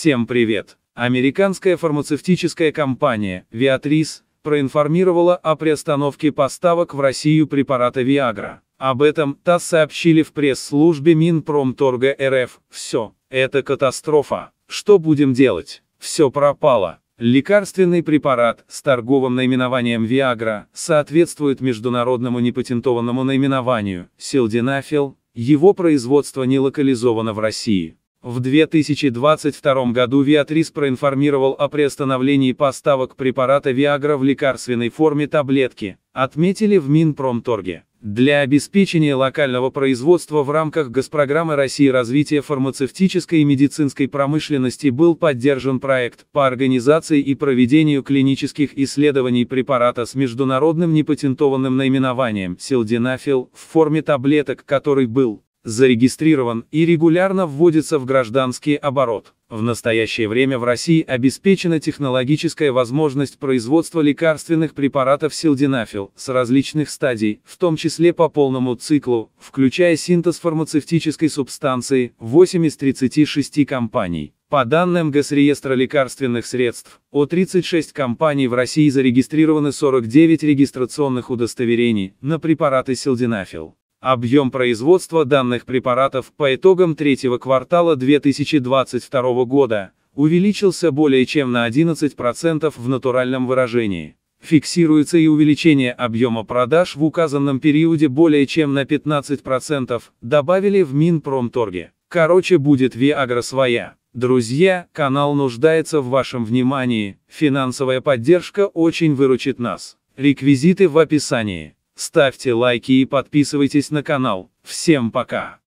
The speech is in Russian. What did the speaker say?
Всем привет! Американская фармацевтическая компания «Виатрис» проинформировала о приостановке поставок в Россию препарата Viagra. Об этом ТАСС сообщили в пресс-службе Минпромторга РФ. Все, это катастрофа. Что будем делать? Все пропало. Лекарственный препарат с торговым наименованием Viagra соответствует международному непатентованному наименованию Sildenafil, его производство не локализовано в России. В 2022 году Виатрис проинформировал о приостановлении поставок препарата Виагра в лекарственной форме таблетки, отметили в Минпромторге. Для обеспечения локального производства в рамках Госпрограммы России развития фармацевтической и медицинской промышленности был поддержан проект по организации и проведению клинических исследований препарата с международным непатентованным наименованием «Силденафил» в форме таблеток, который был зарегистрирован и регулярно вводится в гражданский оборот. В настоящее время в России обеспечена технологическая возможность производства лекарственных препаратов силденафил с различных стадий, в том числе по полному циклу, включая синтез фармацевтической субстанции, 8 из 36 компаний. По данным Госреестра лекарственных средств, у 36 компаний в России зарегистрированы 49 регистрационных удостоверений на препараты силденафил. Объем производства данных препаратов по итогам третьего квартала 2022 года увеличился более чем на 11% в натуральном выражении. Фиксируется и увеличение объема продаж в указанном периоде более чем на 15%, добавили в Минпромторге. Короче, будет Виагра своя. Друзья, канал нуждается в вашем внимании, финансовая поддержка очень выручит нас. Реквизиты в описании. Ставьте лайки и подписывайтесь на канал. Всем пока!